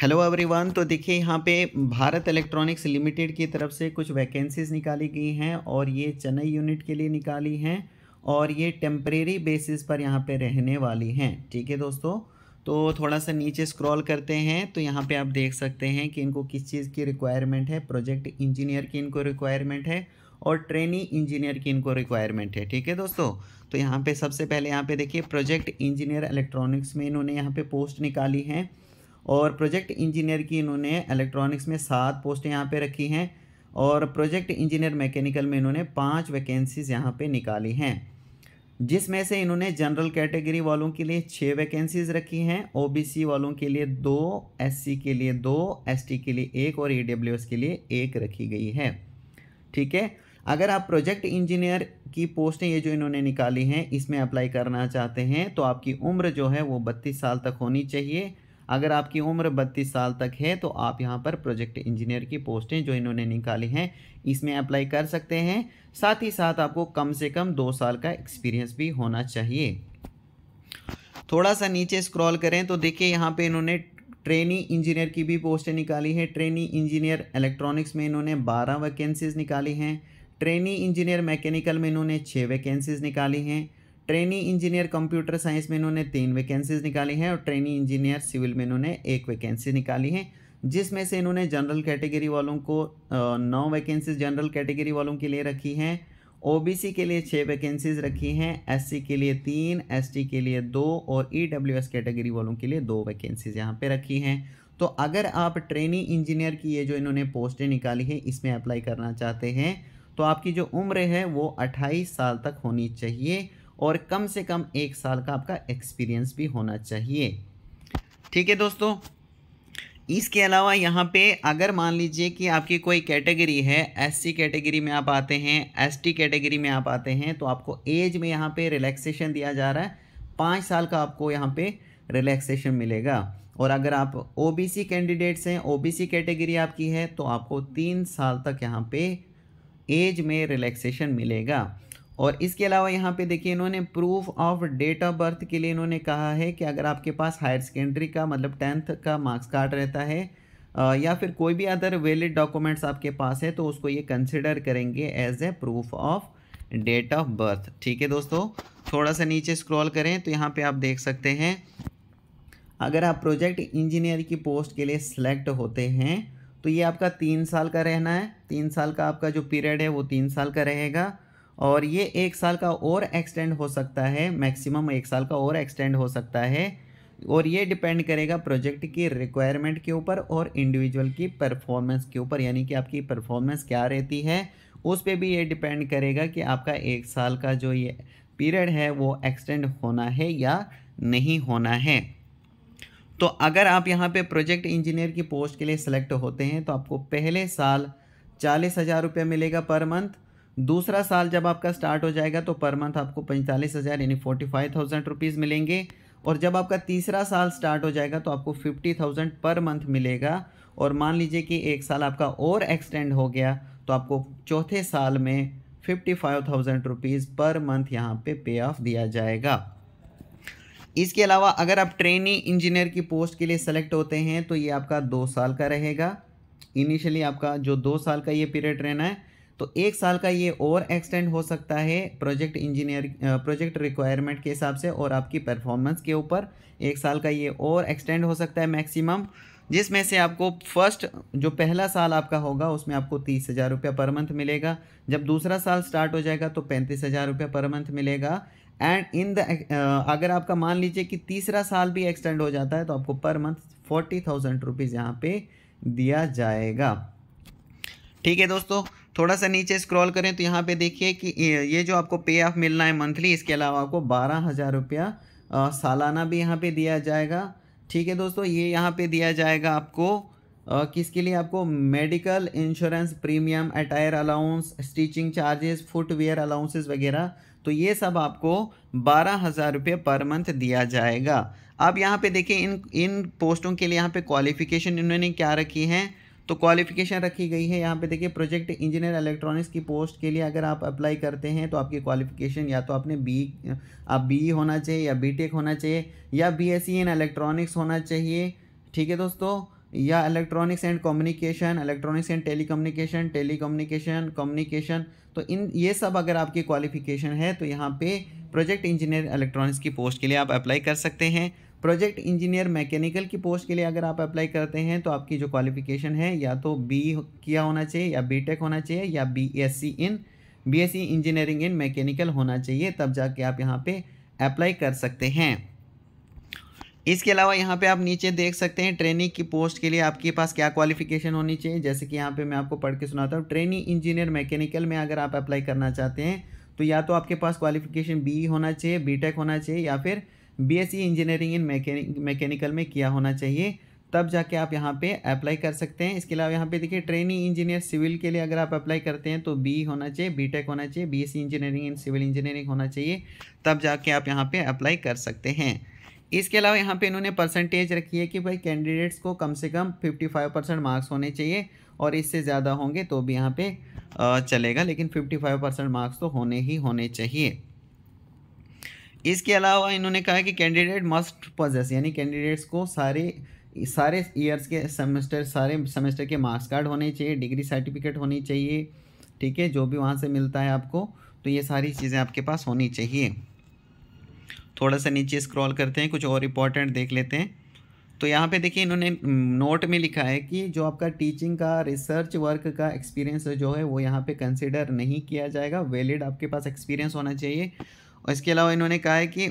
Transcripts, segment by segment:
hello everyone तो देखिए यहाँ पे भारत इलेक्ट्रॉनिक्स लिमिटेड की तरफ से कुछ वैकेंसीज़ निकाली गई हैं और ये चेन्नई यूनिट के लिए निकाली हैं और ये टेम्परेरी बेसिस पर यहाँ पे रहने वाली हैं ठीक है दोस्तों तो थोड़ा सा नीचे स्क्रॉल करते हैं तो यहाँ पे आप देख सकते हैं कि इनको किस चीज़ की रिक्वायरमेंट है प्रोजेक्ट इंजीनियर की इनको रिक्वायरमेंट है और ट्रेनी इंजीनियर की इनको रिक्वायरमेंट है ठीक है दोस्तों तो यहाँ पे सबसे पहले यहाँ पे देखिए प्रोजेक्ट इंजीनियर इलेक्ट्रॉनिक्स में इन्होंने यहाँ पे पोस्ट निकाली हैं और प्रोजेक्ट इंजीनियर की इन्होंने इलेक्ट्रॉनिक्स में सात पोस्टें यहाँ पे रखी हैं और प्रोजेक्ट इंजीनियर मैकेनिकल में इन्होंने पाँच वैकेंसीज़ यहाँ पे निकाली हैं जिसमें से इन्होंने जनरल कैटेगरी वालों के लिए छः वैकेंसीज़ रखी हैं ओबीसी वालों के लिए दो एससी के लिए दो एसटी के लिए एक और ईडब्ल्यूएस के लिए एक रखी गई है ठीक है अगर आप प्रोजेक्ट इंजीनियर की पोस्टें ये जो इन्होंने निकाली हैं इसमें अप्लाई करना चाहते हैं तो आपकी उम्र जो है वो बत्तीस साल तक होनी चाहिए अगर आपकी उम्र बत्तीस साल तक है तो आप यहाँ पर प्रोजेक्ट इंजीनियर की पोस्टें जो इन्होंने निकाली हैं इसमें अप्लाई कर सकते हैं साथ ही साथ आपको कम से कम दो साल का एक्सपीरियंस भी होना चाहिए थोड़ा सा नीचे स्क्रॉल करें तो देखिए यहाँ पे इन्होंने ट्रेनी इंजीनियर की भी पोस्टें निकाली हैं ट्रेनी इंजीनियर इलेक्ट्रॉनिक्स में इन्होंने बारह वैकेंसीज निकाली हैं ट्रेनी इंजीनियर मैकेनिकल में इन्होंने छः वैकेंसीज निकाली हैं ट्रेनी इंजीनियर कंप्यूटर साइंस में इन्होंने तीन वैकेंसीज निकाली हैं और ट्रेनी इंजीनियर सिविल में इन्होंने एक वैकेंसी निकाली है जिसमें से इन्होंने जनरल कैटेगरी वालों को नौ वैकेंसीज जनरल कैटेगरी वालों के लिए रखी हैं ओबीसी के लिए छः वैकेंसीज रखी हैं एससी के लिए तीन एसटी के लिए दो और ईडब्ल्यूएस e कैटेगरी वालों के लिए दो वैकेंसीज यहाँ पे रखी हैं तो अगर आप ट्रेनी इंजीनियर की ये जो इन्होंने पोस्टें निकाली हैं इसमें अप्लाई करना चाहते हैं तो आपकी जो उम्र है वो अट्ठाईस साल तक होनी चाहिए और कम से कम एक साल का आपका एक्सपीरियंस भी होना चाहिए ठीक है दोस्तों इसके अलावा यहाँ पे अगर मान लीजिए कि आपकी कोई कैटेगरी है एससी कैटेगरी में आप आते हैं एसटी कैटेगरी में आप आते हैं तो आपको एज में यहाँ पे रिलैक्सेशन दिया जा रहा है पाँच साल का आपको यहाँ पे रिलैक्सेशन मिलेगा और अगर आप ओबीसी कैंडिडेट्स हैं ओबीसी कैटेगरी आपकी है तो आपको तीन साल तक यहाँ पर एज में रिलैक्सेशन मिलेगा और इसके अलावा यहाँ पे देखिए इन्होंने proof of date of birth के लिए इन्होंने कहा है कि अगर आपके पास हायर सेकेंडरी का मतलब टेंथ का मार्क्स कार्ड रहता है या फिर कोई भी अदर वैलिड डॉक्यूमेंट्स आपके पास है तो उसको ये कंसिडर करेंगे as a proof of date of birth ठीक है दोस्तों थोड़ा सा नीचे स्क्रॉल करें तो यहाँ पे आप देख सकते हैं अगर आप प्रोजेक्ट इंजीनियर की पोस्ट के लिए सिलेक्ट होते हैं तो ये आपका तीन साल का रहना है तीन साल का आपका जो पीरियड है वो तीन साल का रहेगा और ये एक साल का और एक्सटेंड हो सकता है मैक्सिमम एक साल का और एक्सटेंड हो सकता है और ये डिपेंड करेगा प्रोजेक्ट की रिक्वायरमेंट के ऊपर और इंडिविजुअल की परफॉर्मेंस के ऊपर यानी कि आपकी परफॉर्मेंस क्या रहती है उस पर भी ये डिपेंड करेगा कि आपका एक साल का जो ये पीरियड है वो एक्सटेंड होना है या नहीं होना है तो अगर आप यहाँ पे प्रोजेक्ट इंजीनियर की पोस्ट के लिए सेलेक्ट होते हैं तो आपको पहले साल चालीस हज़ार रुपये मिलेगा पर मंथ दूसरा साल जब आपका स्टार्ट हो जाएगा तो पर मंथ आपको पैंतालीस हज़ार यानी फोर्टी फाइव थाउजेंड रुपीज़ मिलेंगे और जब आपका तीसरा साल स्टार्ट हो जाएगा तो आपको फिफ्टी थाउजेंड पर मंथ मिलेगा और मान लीजिए कि एक साल आपका और एक्सटेंड हो गया तो आपको चौथे साल में fifty five thousand rupees per month यहाँ पे पे ऑफ दिया जाएगा इसके अलावा अगर आप ट्रेनी इंजीनियर की पोस्ट के लिए सेलेक्ट होते हैं तो ये आपका दो साल का रहेगा इनिशियली आपका जो दो साल का ये पीरियड रहना है तो एक साल का ये और एक्सटेंड हो सकता है प्रोजेक्ट इंजीनियर प्रोजेक्ट रिक्वायरमेंट के हिसाब से और आपकी परफॉर्मेंस के ऊपर एक साल का ये और एक्सटेंड हो सकता है मैक्सिमम जिसमें से आपको फर्स्ट जो पहला साल आपका होगा उसमें आपको तीस हज़ार रुपया पर मंथ मिलेगा जब दूसरा साल स्टार्ट हो जाएगा तो पैंतीस हज़ार रुपया पर मंथ मिलेगा एंड इन द अगर आपका मान लीजिए कि तीसरा साल भी एक्सटेंड हो जाता है तो आपको per month forty thousand rupees यहाँ पे दिया जाएगा ठीक है दोस्तों थोड़ा सा नीचे स्क्रॉल करें तो यहाँ पे देखिए कि ये जो आपको पे ऑफ मिलना है मंथली इसके अलावा आपको बारह हज़ार रुपया सालाना भी यहाँ पे दिया जाएगा ठीक है दोस्तों ये यहाँ पे दिया जाएगा आपको आ, किसके लिए आपको medical insurance premium attire allowance stitching charges footwear allowances वगैरह तो ये सब आपको बारह हज़ार रुपये पर मंथ दिया जाएगा अब यहाँ पे देखिए इन इन पोस्टों के लिए यहाँ पे क्वालिफ़िकेशन इन्होंने क्या रखी है तो क्वालिफिकेशन रखी गई है यहाँ पे देखिए प्रोजेक्ट इंजीनियर इलेक्ट्रॉनिक्स की पोस्ट के लिए अगर आप अप्लाई करते हैं तो आपकी क्वालिफिकेशन या तो आपने बी आप बी e होना चाहिए या बी होना चाहिए या बी इन इलेक्ट्रॉनिक्स होना चाहिए ठीक है दोस्तों या electronics and communication electronics and telecommunication communication तो इन ये सब अगर आपकी क्वालिफिकेशन है तो यहाँ पे प्रोजेक्ट इंजीनियर इलेक्ट्रॉनिक्स की पोस्ट के लिए आप अप्लाई कर सकते हैं प्रोजेक्ट इंजीनियर मैकेनिकल की पोस्ट के लिए अगर आप अप्लाई करते हैं तो आपकी जो क्वालिफिकेशन है या तो बी किया होना चाहिए या बी टेक होना चाहिए या B S C in B S C engineering in mechanical होना चाहिए तब जाके आप यहाँ पे अप्लाई कर सकते हैं इसके अलावा यहाँ पे आप नीचे देख सकते हैं ट्रेनिंग की पोस्ट के लिए आपके पास क्या क्वालिफिकेशन होनी चाहिए जैसे कि यहाँ पर मैं आपको पढ़ के सुनाता हूँ ट्रेनिंग इंजीनियर मैकेनिकल में अगर आप अप्लाई करना चाहते हैं तो या तो आपके पास क्वालिफिकेशन बी होना चाहिए बी टेक होना चाहिए या फिर बीएससी इंजीनियरिंग इन मैकेनिकल में किया होना चाहिए तब जाके आप यहाँ पे अप्लाई कर सकते हैं इसके अलावा यहाँ पे देखिए ट्रेनिंग इंजीनियर सिविल के लिए अगर आप अप्लाई करते हैं तो बी होना चाहिए बीटेक होना चाहिए BSc engineering in civil engineering होना चाहिए तब जाके आप यहाँ पे अप्लाई कर सकते हैं इसके अलावा यहाँ पे इन्होंने परसेंटेज रखी है कि भाई कैंडिडेट्स को कम से कम फिफ्टी फाइव परसेंट मार्क्स होने चाहिए और इससे ज़्यादा होंगे तो भी यहाँ पर चलेगा लेकिन फिफ्टी फाइव परसेंट मार्क्स तो होने ही होने चाहिए इसके अलावा इन्होंने कहा कि कैंडिडेट मस्ट पजेस यानी कैंडिडेट्स को सारे सारे ईयर्स के सेमेस्टर सारे सेमेस्टर के मार्क्स कार्ड होने चाहिए डिग्री सर्टिफिकेट होनी चाहिए ठीक है जो भी वहाँ से मिलता है आपको तो ये सारी चीज़ें आपके पास होनी चाहिए थोड़ा सा नीचे स्क्रॉल करते हैं कुछ और इम्पॉर्टेंट देख लेते हैं तो यहाँ पे देखिए इन्होंने नोट में लिखा है कि जो आपका टीचिंग का रिसर्च वर्क का एक्सपीरियंस जो है वो यहाँ पे कंसिडर नहीं किया जाएगा वैलिड आपके पास एक्सपीरियंस होना चाहिए और इसके अलावा इन्होंने कहा है कि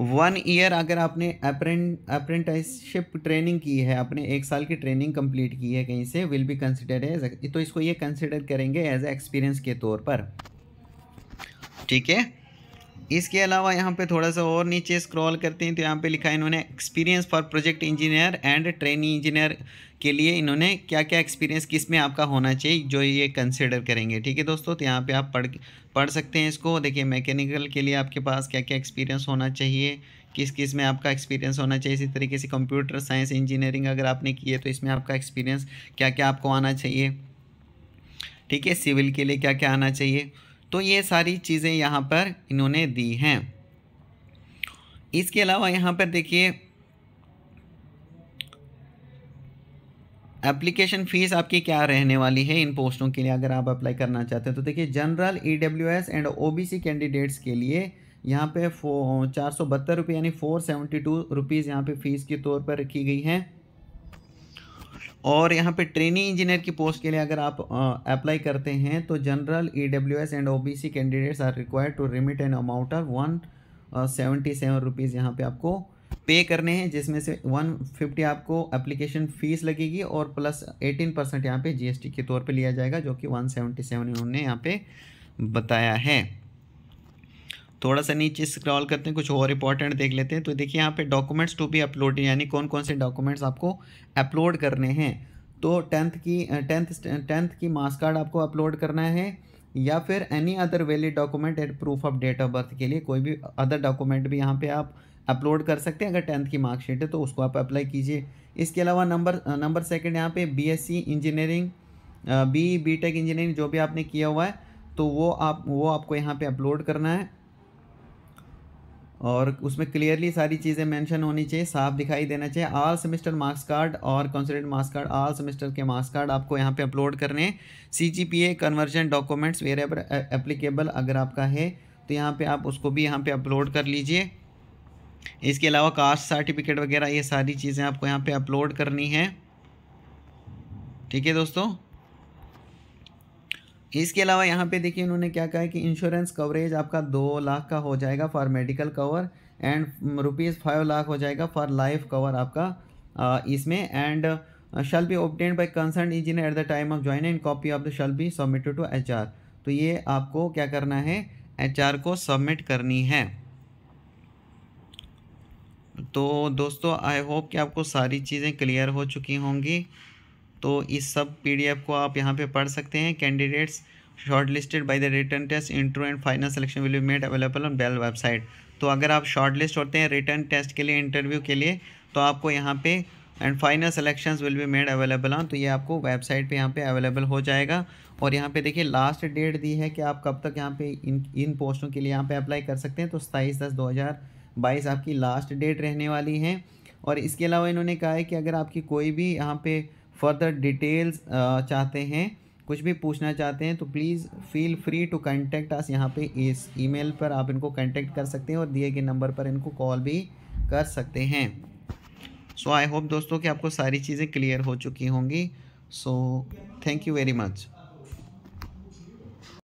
वन ईयर अगर आपने अप्रेंट अप्रेंटिसशिप ट्रेनिंग की है आपने एक साल की ट्रेनिंग कंप्लीट की है कहीं से विल बी कंसिडर एज तो इसको ये कंसिडर करेंगे एज ए एक्सपीरियंस के तौर पर ठीक है इसके अलावा यहाँ पे थोड़ा सा और नीचे स्क्रॉल करते हैं तो यहाँ पे लिखा है इन्होंने experience for project engineer and training engineer के लिए इन्होंने क्या क्या एक्सपीरियंस किस में आपका होना चाहिए जो ये कंसिडर करेंगे ठीक है दोस्तों तो यहाँ पे आप पढ़ पढ़ सकते हैं इसको देखिए मैकेनिकल के लिए आपके पास क्या क्या एक्सपीरियंस होना चाहिए किस किस में आपका एक्सपीरियंस होना चाहिए इसी तरीके से कंप्यूटर साइंस इंजीनियरिंग अगर आपने की है तो इसमें आपका एक्सपीरियंस क्या क्या आपको आना चाहिए ठीक है सिविल के लिए क्या क्या आना चाहिए तो ये सारी चीज़ें यहाँ पर इन्होंने दी हैं इसके अलावा यहाँ पर देखिए एप्लीकेशन फ़ीस आपकी क्या रहने वाली है इन पोस्टों के लिए अगर आप अप्लाई करना चाहते हैं तो देखिए general E W S and O B C candidates के लिए यहाँ पे फो चार सौ बहत्तर रुपये यानी फोर सेवेंटी टू रुपीज़ यहाँ पे फ़ीस के तौर पर रखी गई है और यहाँ पे ट्रेनिंग इंजीनियर की पोस्ट के लिए अगर आप अप्लाई करते हैं तो general E W S and O B C candidates are required to remit an amount of one seventy seven rupees यहाँ पर आपको पे करने हैं जिसमें से 150 आपको एप्लीकेशन फ़ीस लगेगी और प्लस 18 परसेंट यहाँ पे जीएसटी के तौर पे लिया जाएगा जो कि 177 उन्होंने यहाँ पे बताया है थोड़ा सा नीचे स्क्रॉल करते हैं कुछ और इंपॉर्टेंट देख लेते हैं तो देखिए यहाँ पे डॉक्यूमेंट्स टू बी अपलोड यानी कौन कौन से डॉक्यूमेंट्स आपको अपलोड करने हैं तो टेंथ की टेंथ टेंथ की मार्क्स कार्ड आपको अपलोड करना है या फिर any other valid document at proof of date of birth के लिए कोई भी अदर डॉक्यूमेंट भी यहाँ पे आप अपलोड कर सकते हैं अगर टेंथ की मार्कशीट है तो उसको आप अप्लाई कीजिए इसके अलावा नंबर नंबर सेकंड यहाँ पे BSc engineering B B tech engineering जो भी आपने किया हुआ है तो वो आप वो आपको यहाँ पे अपलोड करना है और उसमें क्लियरली सारी चीज़ें मेंशन होनी चाहिए साफ दिखाई देना चाहिए आल सेमेस्टर मार्क्स कार्ड और consultant marks card all semester के मार्क्स कार्ड आपको यहाँ पे अपलोड करने हैं C G P A conversion documents where applicable अगर आपका है तो यहाँ पे आप उसको भी यहाँ पे अपलोड कर लीजिए इसके अलावा कास्ट सर्टिफिकेट वगैरह ये सारी चीज़ें आपको यहाँ पे अपलोड करनी है ठीक है दोस्तों इसके अलावा यहाँ पे देखिए उन्होंने क्या कहा है कि इंश्योरेंस कवरेज आपका दो लाख का हो जाएगा for medical cover and rupees five lakh हो जाएगा फॉर लाइफ कवर आपका इसमें and shall be obtain by concern engineer at the time of join and copy of the shall be submitted to H तो ये आपको क्या करना है एच को सबमिट करनी है तो दोस्तों आई होप कि आपको सारी चीज़ें क्लियर हो चुकी होंगी तो इस सब पीडीएफ को आप यहाँ पे पढ़ सकते हैं candidates short listed by the return test interview and final selection will be made available on BEL website तो अगर आप शॉर्ट लिस्ट होते हैं रिटर्न टेस्ट के लिए इंटरव्यू के लिए तो आपको यहाँ पे and final selection will be made available on तो ये आपको वेबसाइट पे यहाँ पे अवेलेबल हो जाएगा और यहाँ पे देखिए लास्ट डेट दी है कि आप कब तक यहाँ पे इन इन पोस्टों के लिए यहाँ पे अप्लाई कर सकते हैं तो सताईस दस दो हज़ार बाईस आपकी लास्ट डेट रहने वाली है और इसके अलावा इन्होंने कहा है कि अगर आपकी कोई भी यहाँ पे फर्दर डिटेल्स चाहते हैं कुछ भी पूछना चाहते हैं तो please feel free to contact us यहाँ पे इस ईमेल पर आप इनको कॉन्टेक्ट कर सकते हैं और दिए गए नंबर पर इनको कॉल भी कर सकते हैं सो आई होप दोस्तों कि आपको सारी चीज़ें क्लियर हो चुकी होंगी so thank you very much